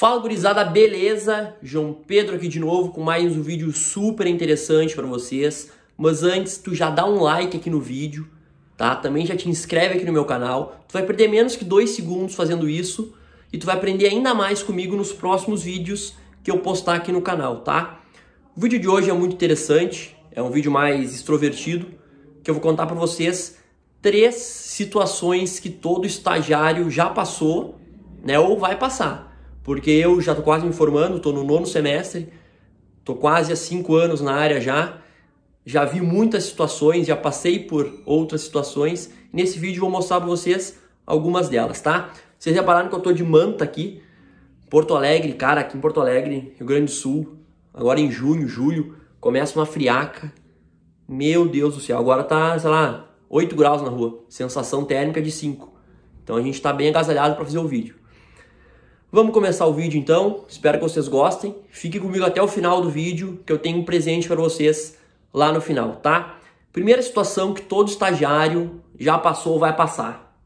Fala gurizada, beleza? João Pedro aqui de novo com mais um vídeo super interessante para vocês. Mas antes, tu já dá um like aqui no vídeo, tá? Também já te inscreve aqui no meu canal. Tu vai perder menos que dois segundos fazendo isso e tu vai aprender ainda mais comigo nos próximos vídeos que eu postar aqui no canal, tá? O vídeo de hoje é muito interessante, é um vídeo mais extrovertido, que eu vou contar para vocês três situações que todo estagiário já passou, né, ou vai passar porque eu já tô quase me formando, tô no nono semestre, tô quase há cinco anos na área já, já vi muitas situações, já passei por outras situações. Nesse vídeo vou mostrar para vocês algumas delas, tá? Vocês repararam que eu tô de manta aqui, Porto Alegre, cara, aqui em Porto Alegre, Rio Grande do Sul, agora em junho, julho, começa uma friaca. Meu Deus do céu, agora tá, sei lá, 8 graus na rua, sensação térmica de 5. Então a gente tá bem agasalhado para fazer o vídeo. Vamos começar o vídeo então, espero que vocês gostem. Fique comigo até o final do vídeo, que eu tenho um presente para vocês lá no final, tá? Primeira situação que todo estagiário já passou ou vai passar.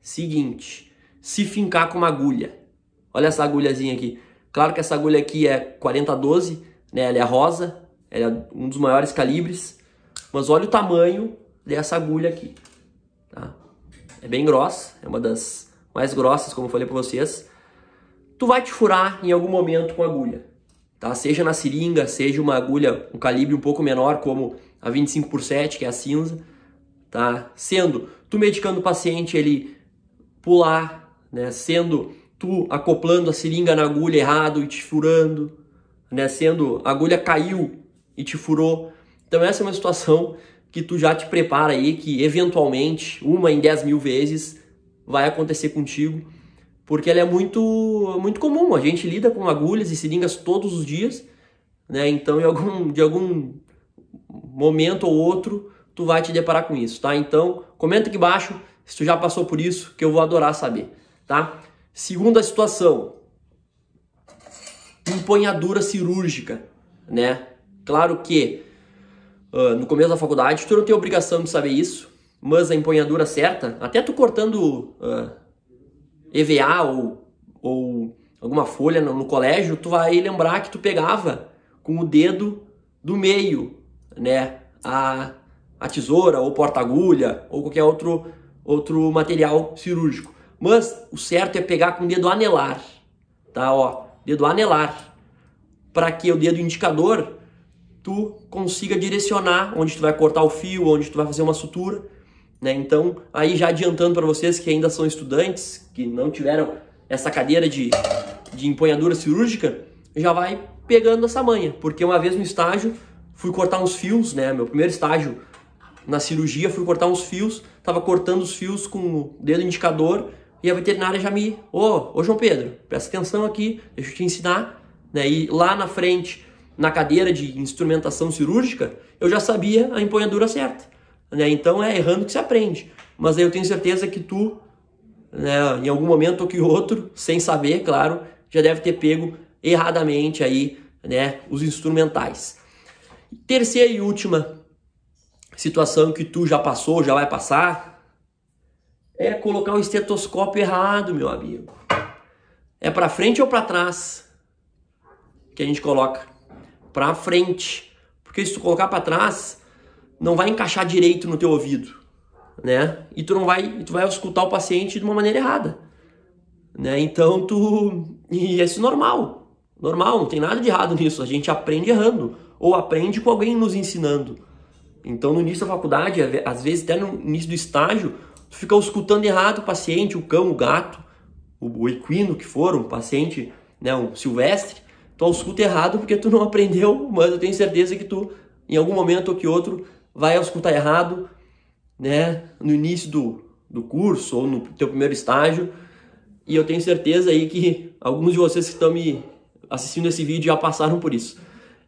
Seguinte, se fincar com uma agulha. Olha essa agulhazinha aqui. Claro que essa agulha aqui é 4012, né? Ela é rosa, ela é um dos maiores calibres. Mas olha o tamanho dessa agulha aqui, tá? É bem grossa, é uma das mais grossas, como eu falei para vocês tu vai te furar em algum momento com agulha, tá? Seja na seringa, seja uma agulha, um calibre um pouco menor, como a 25 por 7, que é a cinza, tá? Sendo tu medicando o paciente, ele pular, né? Sendo tu acoplando a seringa na agulha errado e te furando, né? Sendo a agulha caiu e te furou. Então essa é uma situação que tu já te prepara aí, que eventualmente, uma em 10 mil vezes, vai acontecer contigo porque ela é muito, muito comum. A gente lida com agulhas e seringas todos os dias, né? Então, em algum, de algum momento ou outro, tu vai te deparar com isso, tá? Então, comenta aqui embaixo se tu já passou por isso, que eu vou adorar saber, tá? Segunda situação, empunhadura cirúrgica, né? Claro que uh, no começo da faculdade tu não tem obrigação de saber isso, mas a empunhadura certa, até tu cortando... Uh, EVA ou, ou alguma folha no, no colégio, tu vai lembrar que tu pegava com o dedo do meio, né? A, a tesoura ou porta-agulha ou qualquer outro, outro material cirúrgico. Mas o certo é pegar com o dedo anelar, tá? Ó, dedo anelar, para que o dedo indicador tu consiga direcionar onde tu vai cortar o fio, onde tu vai fazer uma sutura né? Então, aí já adiantando para vocês que ainda são estudantes, que não tiveram essa cadeira de, de empunhadura cirúrgica, já vai pegando essa manha. Porque uma vez no estágio, fui cortar uns fios, né? Meu primeiro estágio na cirurgia, fui cortar uns fios, tava cortando os fios com o dedo indicador e a veterinária já me, ô, oh, ô João Pedro, presta atenção aqui, deixa eu te ensinar, né? E lá na frente, na cadeira de instrumentação cirúrgica, eu já sabia a empunhadura certa. Né? Então é errando que se aprende. Mas aí eu tenho certeza que tu, né, em algum momento ou que outro, sem saber, claro, já deve ter pego erradamente aí, né, os instrumentais. Terceira e última situação que tu já passou, já vai passar, é colocar o estetoscópio errado, meu amigo. É para frente ou para trás que a gente coloca? Para frente. Porque se tu colocar para trás, não vai encaixar direito no teu ouvido, né? E tu não vai, tu vai escutar o paciente de uma maneira errada, né? Então tu e é isso é normal, normal, não tem nada de errado nisso. A gente aprende errando ou aprende com alguém nos ensinando. Então no início da faculdade, às vezes até no início do estágio, tu fica escutando errado o paciente, o cão, o gato, o, equino que for, um paciente, né, um silvestre, tu escuta errado porque tu não aprendeu, mas eu tenho certeza que tu em algum momento ou que outro vai escutar errado, né, no início do, do curso ou no teu primeiro estágio. E eu tenho certeza aí que alguns de vocês que estão me assistindo esse vídeo já passaram por isso.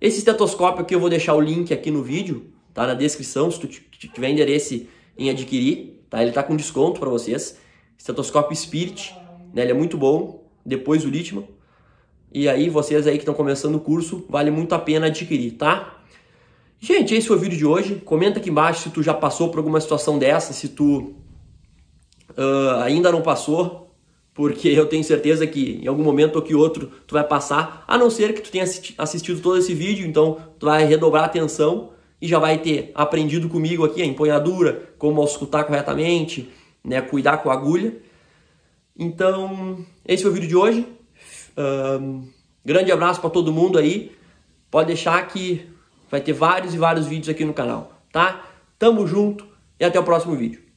Esse estetoscópio aqui eu vou deixar o link aqui no vídeo, tá na descrição, se tu tiver endereço em adquirir, tá? Ele tá com desconto para vocês. Estetoscópio Spirit, né? Ele é muito bom, depois do Litman. E aí vocês aí que estão começando o curso, vale muito a pena adquirir, tá? Gente, esse foi o vídeo de hoje. Comenta aqui embaixo se tu já passou por alguma situação dessa, se tu uh, ainda não passou, porque eu tenho certeza que em algum momento ou que outro tu vai passar, a não ser que tu tenha assistido todo esse vídeo, então tu vai redobrar a atenção e já vai ter aprendido comigo aqui a empunhadura, como auscultar corretamente, né, cuidar com a agulha. Então, esse foi o vídeo de hoje. Ah, grande abraço para todo mundo aí. Pode deixar que Vai ter vários e vários vídeos aqui no canal, tá? Tamo junto e até o próximo vídeo.